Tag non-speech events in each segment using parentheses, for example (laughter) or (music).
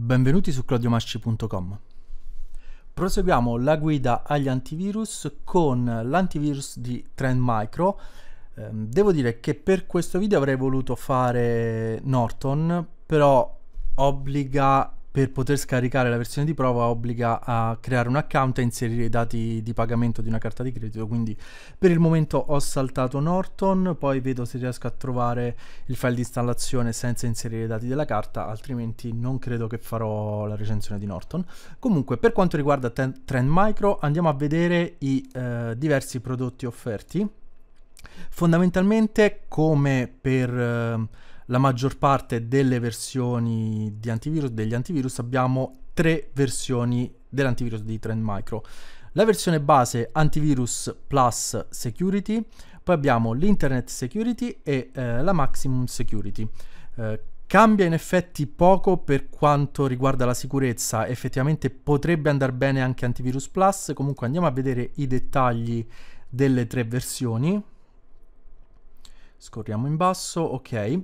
Benvenuti su claudiomasci.com. Proseguiamo la guida agli antivirus con l'antivirus di Trend Micro. Ehm, devo dire che per questo video avrei voluto fare Norton, però obbliga per poter scaricare la versione di prova obbliga a creare un account e inserire i dati di pagamento di una carta di credito, quindi per il momento ho saltato Norton, poi vedo se riesco a trovare il file di installazione senza inserire i dati della carta, altrimenti non credo che farò la recensione di Norton. Comunque per quanto riguarda Trend Micro andiamo a vedere i eh, diversi prodotti offerti. Fondamentalmente come per... Eh, la maggior parte delle versioni di antivirus, degli antivirus abbiamo tre versioni dell'antivirus di Trend Micro. La versione base Antivirus Plus Security, poi abbiamo l'Internet Security e eh, la Maximum Security. Eh, Cambia in effetti poco per quanto riguarda la sicurezza, effettivamente potrebbe andare bene anche Antivirus Plus, comunque andiamo a vedere i dettagli delle tre versioni. Scorriamo in basso, ok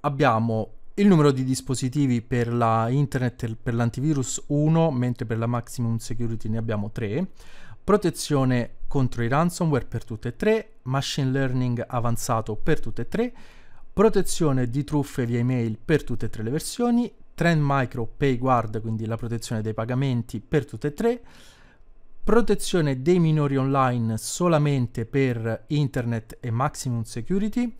abbiamo il numero di dispositivi per la internet e per l'antivirus 1, mentre per la maximum security ne abbiamo 3, protezione contro i ransomware per tutte e tre, machine learning avanzato per tutte e tre, protezione di truffe via email per tutte e tre le versioni, trend micro PayGuard, quindi la protezione dei pagamenti per tutte e tre, protezione dei minori online solamente per internet e maximum security,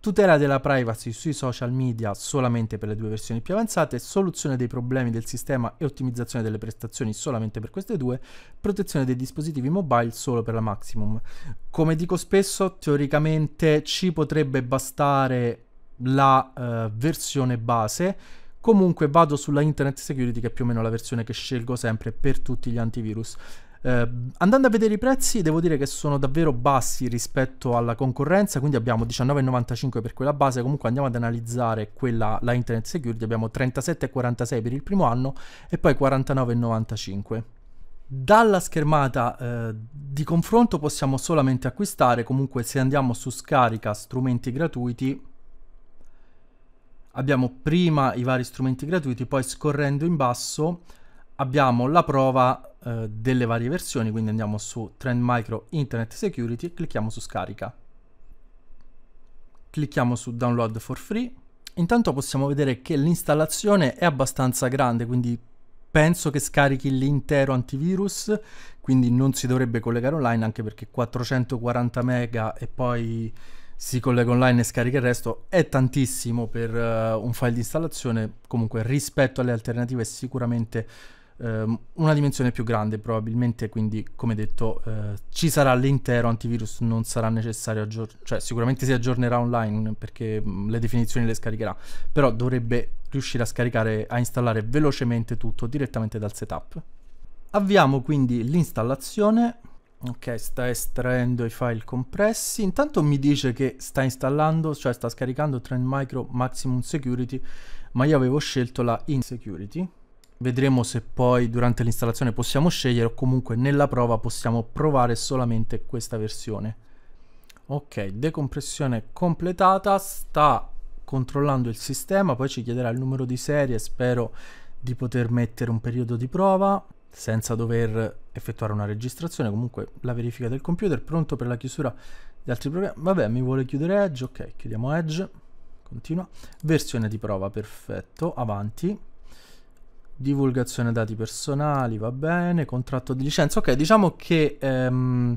tutela della privacy sui social media solamente per le due versioni più avanzate, soluzione dei problemi del sistema e ottimizzazione delle prestazioni solamente per queste due, protezione dei dispositivi mobile solo per la maximum. Come dico spesso, teoricamente ci potrebbe bastare la uh, versione base, comunque vado sulla Internet Security che è più o meno la versione che scelgo sempre per tutti gli antivirus. Eh, andando a vedere i prezzi, devo dire che sono davvero bassi rispetto alla concorrenza, quindi abbiamo 19,95 per quella base, comunque andiamo ad analizzare quella, la Internet Security, abbiamo 37,46 per il primo anno e poi 49,95. Dalla schermata eh, di confronto possiamo solamente acquistare, comunque se andiamo su scarica strumenti gratuiti abbiamo prima i vari strumenti gratuiti, poi scorrendo in basso abbiamo la prova eh, delle varie versioni, quindi andiamo su Trend Micro Internet Security e clicchiamo su scarica. Clicchiamo su Download for free. Intanto possiamo vedere che l'installazione è abbastanza grande, quindi penso che scarichi l'intero antivirus, quindi non si dovrebbe collegare online anche perché 440 mega e poi si collega online e scarica il resto è tantissimo per uh, un file di installazione, comunque rispetto alle alternative è sicuramente eh, una dimensione più grande probabilmente, quindi come detto eh, ci sarà l'intero antivirus, non sarà necessario aggiornare, cioè sicuramente si aggiornerà online perché mh, mm, le definizioni le scaricherà, però dovrebbe riuscire a scaricare, a installare velocemente tutto direttamente dal setup. Avviamo quindi l'installazione. Ok, sta estraendo i file compressi. Intanto mi dice che sta installando, cioè sta scaricando Trend Micro Maximum Security, ma io avevo scelto la Insecurity. Vedremo se poi durante l'installazione possiamo scegliere o comunque nella prova possiamo provare solamente questa versione. Ok, decompressione completata, sta controllando il sistema, poi ci chiederà il numero di serie, spero di poter mettere un periodo di prova senza dover effettuare una registrazione, comunque la verifica del computer, pronto per la chiusura di altri programmi, vabbè mi vuole chiudere Edge, ok chiudiamo Edge, continua, versione di prova, perfetto, avanti divulgazione dati personali, va bene, contratto di licenza. Ok, diciamo che ehm,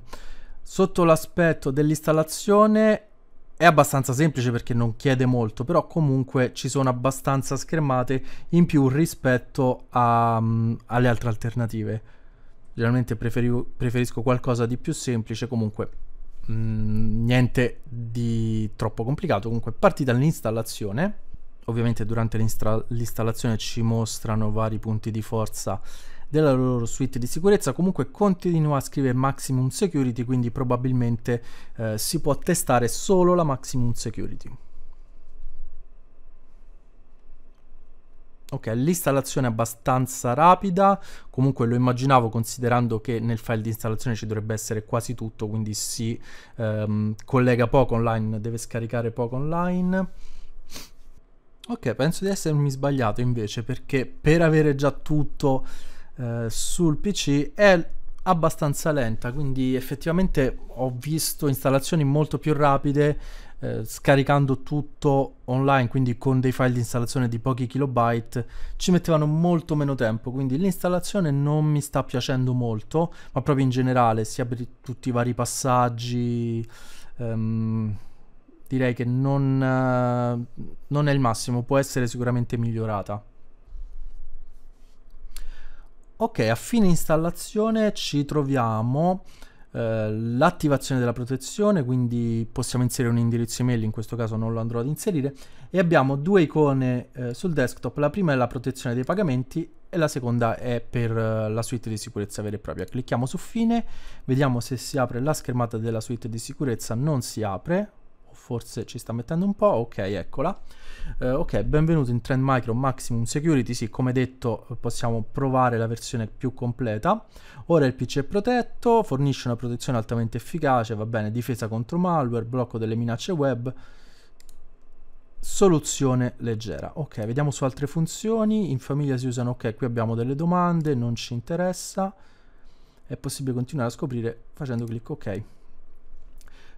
sotto l'aspetto dell'installazione è abbastanza semplice perché non chiede molto, però comunque ci sono abbastanza schermate in più rispetto a, um, alle altre alternative. Generalmente preferisco qualcosa di più semplice, comunque mh, mm, niente di troppo complicato. Comunque parti dall'installazione ovviamente durante l'installazione ci mostrano vari punti di forza della loro suite di sicurezza comunque continua a scrivere maximum security quindi probabilmente eh, si può testare solo la maximum security ok l'installazione è abbastanza rapida comunque lo immaginavo considerando che nel file di installazione ci dovrebbe essere quasi tutto quindi si ehm, collega poco online deve scaricare poco online Ok, penso di essermi sbagliato invece perché per avere già tutto eh, sul PC è abbastanza lenta, quindi effettivamente ho visto installazioni molto più rapide eh, scaricando tutto online, quindi con dei file di installazione di pochi kilobyte, ci mettevano molto meno tempo, quindi l'installazione non mi sta piacendo molto, ma proprio in generale, sia per tutti i vari passaggi. Ehm, direi che non, eh, non è il massimo, può essere sicuramente migliorata. Ok, a fine installazione ci troviamo eh, l'attivazione della protezione, quindi possiamo inserire un indirizzo email, in questo caso non lo andrò ad inserire, e abbiamo due icone eh, sul desktop, la prima è la protezione dei pagamenti e la seconda è per eh, la suite di sicurezza vera e propria. Clicchiamo su fine, vediamo se si apre la schermata della suite di sicurezza, non si apre, forse ci sta mettendo un po', ok eccola, eh, ok benvenuti in Trend Micro Maximum Security, sì come detto possiamo provare la versione più completa, ora il PC è protetto, fornisce una protezione altamente efficace, va bene, difesa contro malware, blocco delle minacce web, soluzione leggera. Ok, vediamo su altre funzioni. In famiglia si usano, ok, qui abbiamo delle domande, non ci interessa. È possibile continuare a scoprire facendo clic ok.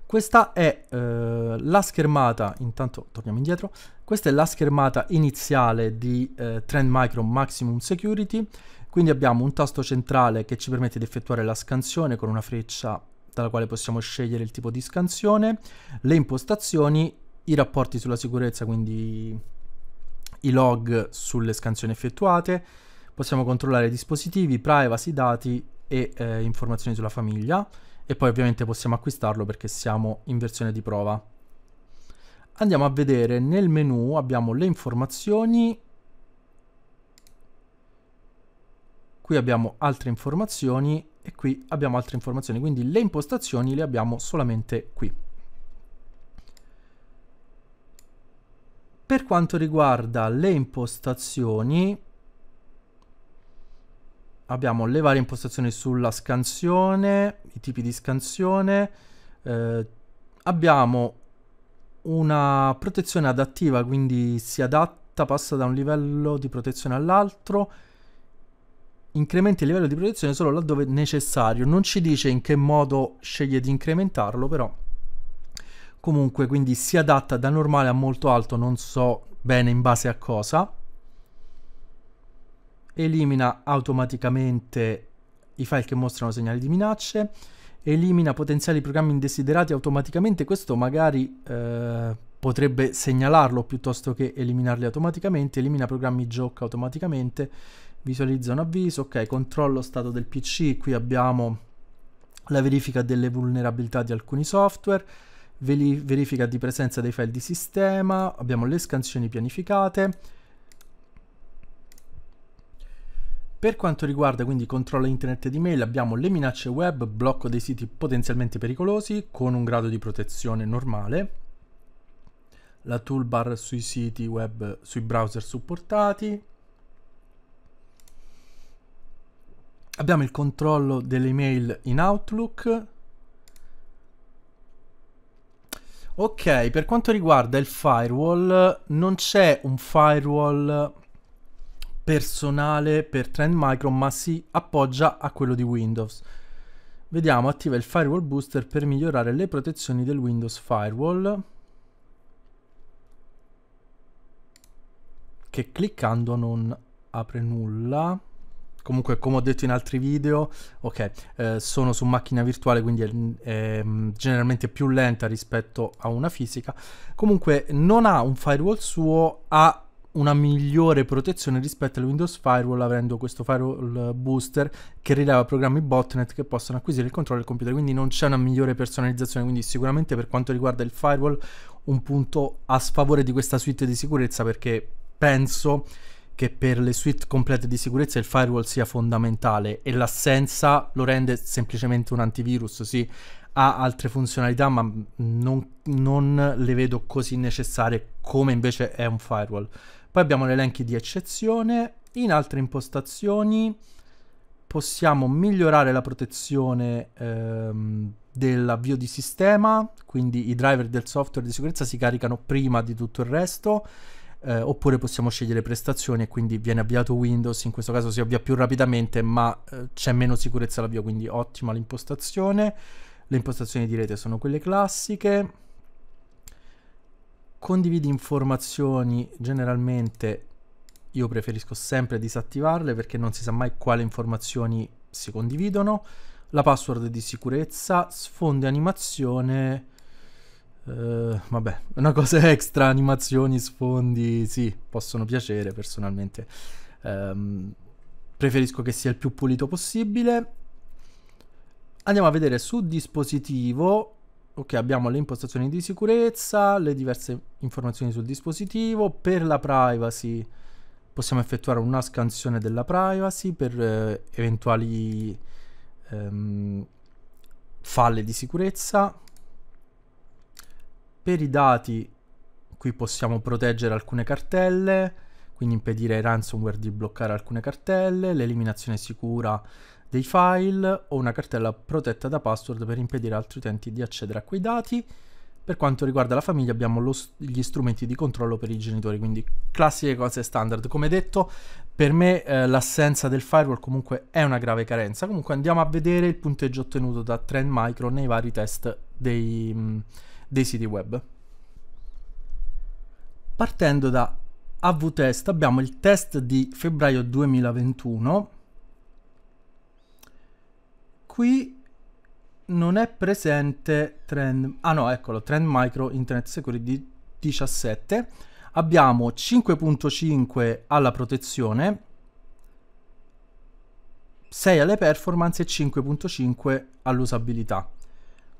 Questa è eh, la schermata, intanto torniamo indietro, questa è la schermata iniziale di eh, Trend Micro Maximum Security, quindi abbiamo un tasto centrale che ci permette di effettuare la scansione con una freccia dalla quale possiamo scegliere il tipo di scansione, le impostazioni, i rapporti sulla sicurezza, quindi i log sulle scansioni effettuate, possiamo controllare dispositivi, privacy, dati e eh, informazioni sulla famiglia, e poi ovviamente possiamo acquistarlo perché siamo in versione di prova. Andiamo a vedere nel menu abbiamo le informazioni, qui abbiamo altre informazioni e qui abbiamo altre informazioni, quindi le impostazioni le abbiamo solamente qui. Per quanto riguarda le impostazioni, abbiamo le varie impostazioni sulla scansione, i tipi di scansione, eh, abbiamo una protezione adattiva, quindi si adatta, passa da un livello di protezione all'altro, incrementi il livello di protezione solo laddove necessario, non ci dice in che modo sceglie di incrementarlo, però comunque quindi si adatta da normale a molto alto, non so bene in base a cosa elimina automaticamente i file che mostrano segnali di minacce, elimina potenziali programmi indesiderati automaticamente, questo magari eh, potrebbe segnalarlo piuttosto che eliminarli automaticamente, elimina programmi gioca automaticamente, visualizza un avviso, ok, controllo stato del PC, qui abbiamo la verifica delle vulnerabilità di alcuni software, verifica di presenza dei file di sistema, abbiamo le scansioni pianificate, Per quanto riguarda quindi controllo internet di mail, abbiamo le minacce web, blocco dei siti potenzialmente pericolosi con un grado di protezione normale, la toolbar sui siti web, sui browser supportati, abbiamo il controllo delle email in Outlook, Ok, per quanto riguarda il firewall, non c'è un firewall personale per Trend Micro, ma si appoggia a quello di Windows. Vediamo, attiva il Firewall Booster per migliorare le protezioni del Windows Firewall. Che cliccando non apre nulla. Comunque, come ho detto in altri video, ok, eh, sono su macchina virtuale, quindi è, è, mm, generalmente più lenta rispetto a una fisica. Comunque non ha un firewall suo, ha una migliore protezione rispetto al Windows Firewall avendo questo firewall eh, booster che rileva programmi botnet che possono acquisire il controllo del computer, quindi non c'è una migliore personalizzazione, quindi sicuramente per quanto riguarda il firewall un punto a sfavore di questa suite di sicurezza perché penso che per le suite complete di sicurezza il firewall sia fondamentale e l'assenza lo rende semplicemente un antivirus, sì, ha altre funzionalità ma non, non le vedo così necessarie come invece è un firewall. Poi abbiamo l'elenco di eccezione. In altre impostazioni possiamo migliorare la protezione ehm, dell'avvio di sistema, quindi i driver del software di sicurezza si caricano prima di tutto il resto, eh, oppure possiamo scegliere prestazioni e quindi viene avviato Windows, in questo caso si avvia più rapidamente ma eh, c'è meno sicurezza all'avvio, quindi ottima l'impostazione. Le impostazioni di rete sono quelle classiche condividi informazioni generalmente io preferisco sempre disattivarle perché non si sa mai quali informazioni si condividono la password di sicurezza sfondi animazione Uh, vabbè, una cosa (laughs) extra, animazioni, sfondi, sì, possono piacere personalmente. Um, preferisco che sia il più pulito possibile. Andiamo a vedere su dispositivo ok abbiamo le impostazioni di sicurezza, le diverse informazioni sul dispositivo, per la privacy possiamo effettuare una scansione della privacy per eh, eventuali ehm, falle di sicurezza, per i dati qui possiamo proteggere alcune cartelle, quindi impedire ai ransomware di bloccare alcune cartelle, l'eliminazione sicura dei file o una cartella protetta da password per impedire altri utenti di accedere a quei dati. Per quanto riguarda la famiglia abbiamo lo, gli strumenti di controllo per i genitori, quindi classiche cose standard. Come detto, per me eh, l'assenza del firewall comunque è una grave carenza. Comunque andiamo a vedere il punteggio ottenuto da Trend Micro nei vari test dei, mh, mm, dei siti web. Partendo da AV test abbiamo il test di febbraio 2021 qui non è presente trend... Ah no, eccolo, trend micro internet security 17. Abbiamo 5.5 alla protezione, 6 alle performance e 5.5 all'usabilità.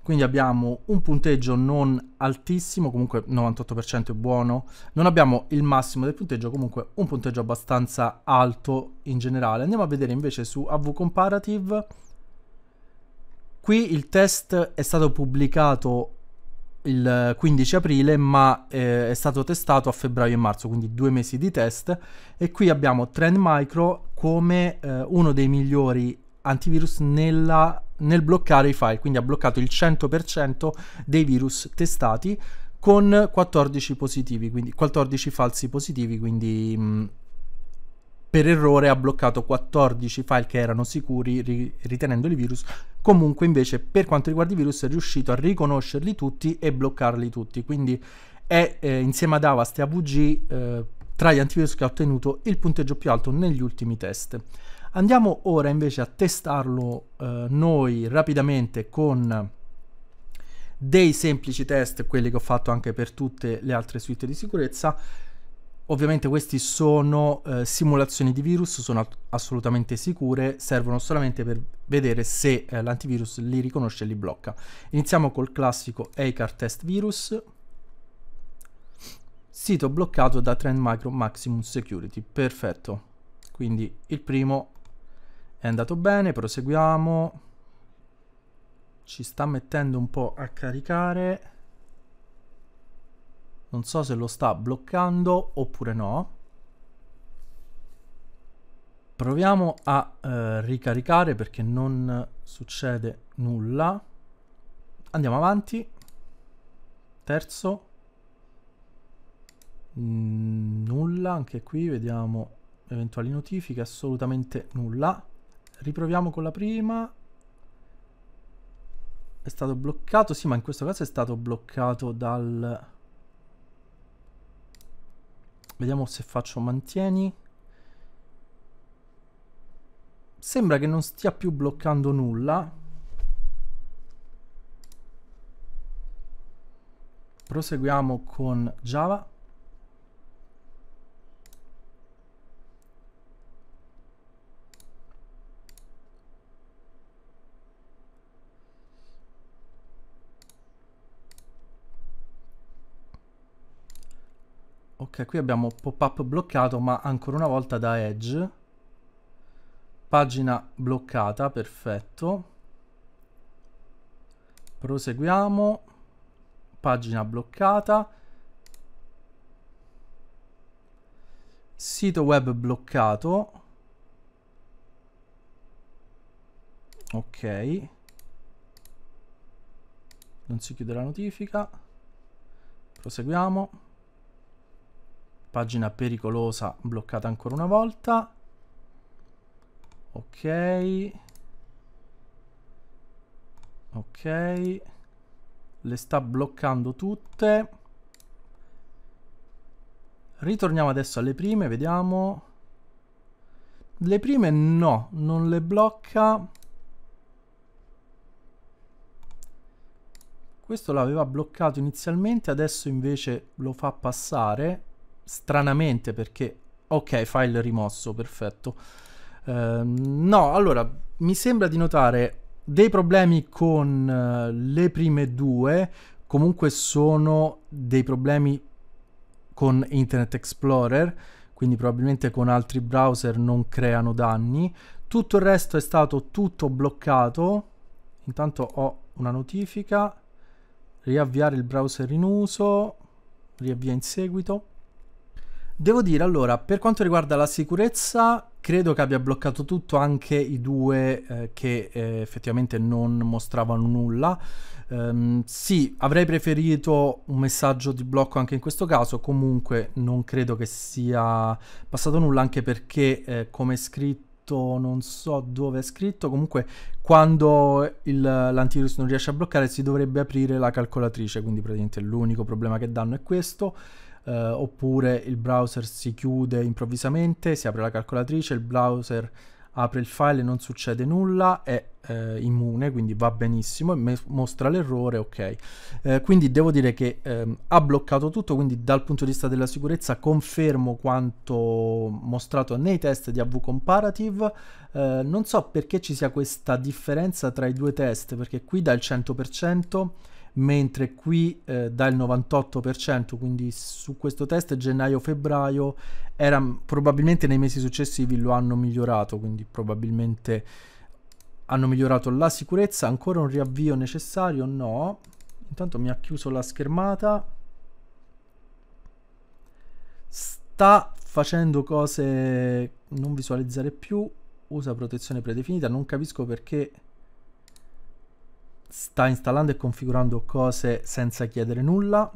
Quindi abbiamo un punteggio non altissimo, comunque 98% è buono. Non abbiamo il massimo del punteggio, comunque un punteggio abbastanza alto in generale. Andiamo a vedere invece su AV Comparative Qui il test è stato pubblicato il 15 aprile, ma eh, è stato testato a febbraio e marzo, quindi due mesi di test. E qui abbiamo Trend Micro come eh, uno dei migliori antivirus nella, nel bloccare i file, quindi ha bloccato il 100% dei virus testati con 14 positivi, quindi 14 falsi positivi, quindi mh, mm, per errore ha bloccato 14 file che erano sicuri ri- ritenendoli virus, comunque invece per quanto riguarda i virus è riuscito a riconoscerli tutti e bloccarli tutti, quindi è eh, insieme ad Avast e AVG eh, tra gli antivirus che ha ottenuto il punteggio più alto negli ultimi test. Andiamo ora invece a testarlo eh, noi rapidamente con dei semplici test, quelli che ho fatto anche per tutte le altre suite di sicurezza Ovviamente queste sono eh, simulazioni di virus, sono assolutamente sicure, servono solamente per vedere se eh, l'antivirus li riconosce e li blocca. Iniziamo col classico ACAR test virus, sito bloccato da Trend Micro Maximum Security, perfetto. Quindi il primo è andato bene, proseguiamo, ci sta mettendo un po' a caricare non so se lo sta bloccando oppure no proviamo a eh, ricaricare perché non succede nulla andiamo avanti terzo mm, nulla anche qui vediamo eventuali notifiche assolutamente nulla riproviamo con la prima è stato bloccato sì ma in questo caso è stato bloccato dal Vediamo se faccio mantieni. Sembra che non stia più bloccando nulla. Proseguiamo con Java. Ok, qui abbiamo pop-up bloccato, ma ancora una volta da Edge. Pagina bloccata, perfetto. Proseguiamo. Pagina bloccata. Sito web bloccato. Ok. Non si chiude la notifica. Proseguiamo. Pagina pericolosa bloccata ancora una volta. Ok. Ok. Le sta bloccando tutte. Ritorniamo adesso alle prime, vediamo. Le prime no, non le blocca. Questo l'aveva bloccato inizialmente, adesso invece lo fa passare stranamente perché... Ok, file rimosso, perfetto. Uh, no, allora, mi sembra di notare dei problemi con uh, le prime due, comunque sono dei problemi con Internet Explorer, quindi probabilmente con altri browser non creano danni. Tutto il resto è stato tutto bloccato. Intanto ho una notifica. Riavviare il browser in uso. Riavvia in seguito. Devo dire allora, per quanto riguarda la sicurezza, credo che abbia bloccato tutto anche i due eh, che eh, effettivamente non mostravano nulla. Um, sì, avrei preferito un messaggio di blocco anche in questo caso, comunque non credo che sia passato nulla anche perché eh, come è scritto non so dove è scritto, comunque quando il, l'antivirus non riesce a bloccare si dovrebbe aprire la calcolatrice, quindi praticamente l'unico problema che danno è questo eh, oppure il browser si chiude improvvisamente, si apre la calcolatrice, il browser apre il file e non succede nulla, è eh, immune, quindi va benissimo e mostra l'errore, ok. Eh, quindi devo dire che ehm, ha bloccato tutto, quindi dal punto di vista della sicurezza confermo quanto mostrato nei test di AV Comparative. Eh, non so perché ci sia questa differenza tra i due test, perché qui dà il 100%, mentre qui eh, dà il 98%, quindi su questo test gennaio-febbraio era mm, probabilmente nei mesi successivi lo hanno migliorato, quindi probabilmente hanno migliorato la sicurezza, ancora un riavvio necessario? No. Intanto mi ha chiuso la schermata. Sta facendo cose non visualizzare più, usa protezione predefinita, non capisco perché sta installando e configurando cose senza chiedere nulla.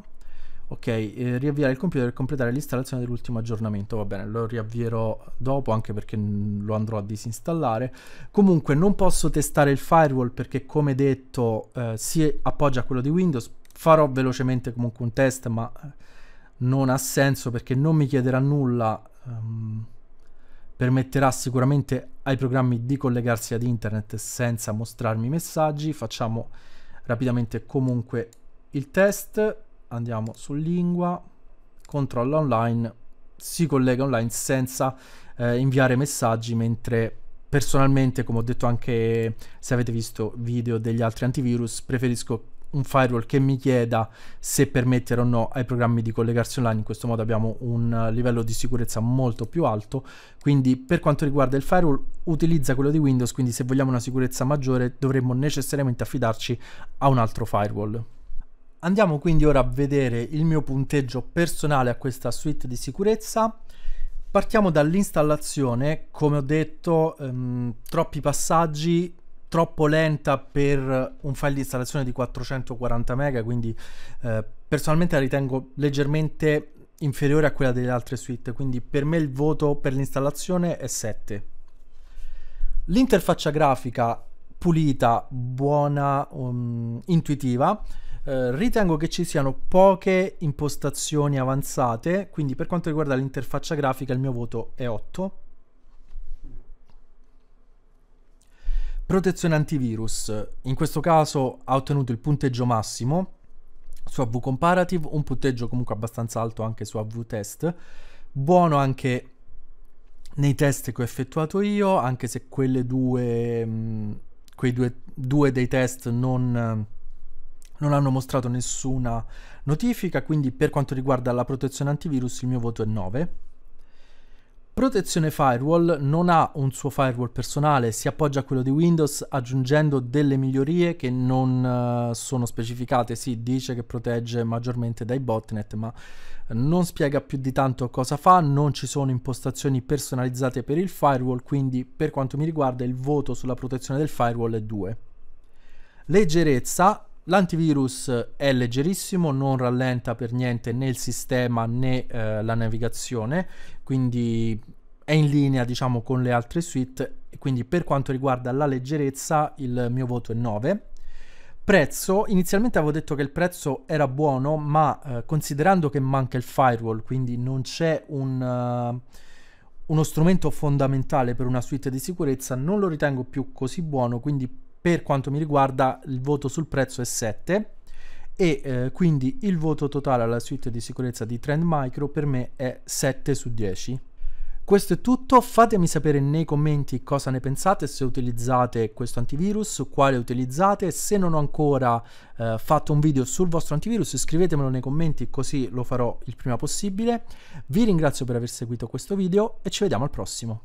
Ok, eh, riavviare il computer e completare l'installazione dell'ultimo aggiornamento, va bene, lo riavvierò dopo anche perché lo andrò a disinstallare. Comunque non posso testare il firewall perché come detto eh, si appoggia a quello di Windows, farò velocemente comunque un test ma non ha senso perché non mi chiederà nulla. Um, permetterà sicuramente ai programmi di collegarsi ad internet senza mostrarmi messaggi. Facciamo rapidamente comunque il test, andiamo su lingua, controlla online, si collega online senza eh, inviare messaggi mentre personalmente come ho detto anche se avete visto video degli altri antivirus preferisco un firewall che mi chieda se permettere o no ai programmi di collegarsi online, in questo modo abbiamo un eh, livello di sicurezza molto più alto, quindi per quanto riguarda il firewall utilizza quello di Windows, quindi se vogliamo una sicurezza maggiore dovremmo necessariamente affidarci a un altro firewall. Andiamo quindi ora a vedere il mio punteggio personale a questa suite di sicurezza. Partiamo dall'installazione, come ho detto, ehm, troppi passaggi troppo lenta per un file di installazione di 440 MB, quindi eh, personalmente la ritengo leggermente inferiore a quella delle altre suite, quindi per me il voto per l'installazione è 7. L'interfaccia grafica pulita, buona, um, intuitiva, eh, ritengo che ci siano poche impostazioni avanzate, quindi per quanto riguarda l'interfaccia grafica il mio voto è 8 Protezione antivirus, in questo caso ha ottenuto il punteggio massimo su AV Comparative, un punteggio comunque abbastanza alto anche su AV Test, buono anche nei test che ho effettuato io, anche se quelle due, mm, quei due, due dei test non, non hanno mostrato nessuna notifica, quindi per quanto riguarda la protezione antivirus il mio voto è 9. Protezione Firewall non ha un suo firewall personale, si appoggia a quello di Windows aggiungendo delle migliorie che non eh, sono specificate. Si dice che protegge maggiormente dai botnet, ma non spiega più di tanto cosa fa, non ci sono impostazioni personalizzate per il firewall, quindi per quanto mi riguarda il voto sulla protezione del firewall è 2. Leggerezza L'antivirus è leggerissimo, non rallenta per niente né il sistema né eh, la navigazione, quindi è in linea diciamo con le altre suite e quindi per quanto riguarda la leggerezza il mio voto è 9. Prezzo, inizialmente avevo detto che il prezzo era buono, ma eh, considerando che manca il firewall, quindi non c'è un... Uh, uno strumento fondamentale per una suite di sicurezza non lo ritengo più così buono, quindi per quanto mi riguarda il voto sul prezzo è 7 e eh, quindi il voto totale alla suite di sicurezza di Trend Micro per me è 7 su 10. Questo è tutto, fatemi sapere nei commenti cosa ne pensate, se utilizzate questo antivirus, quale utilizzate, se non ho ancora eh, fatto un video sul vostro antivirus scrivetemelo nei commenti così lo farò il prima possibile. Vi ringrazio per aver seguito questo video e ci vediamo al prossimo.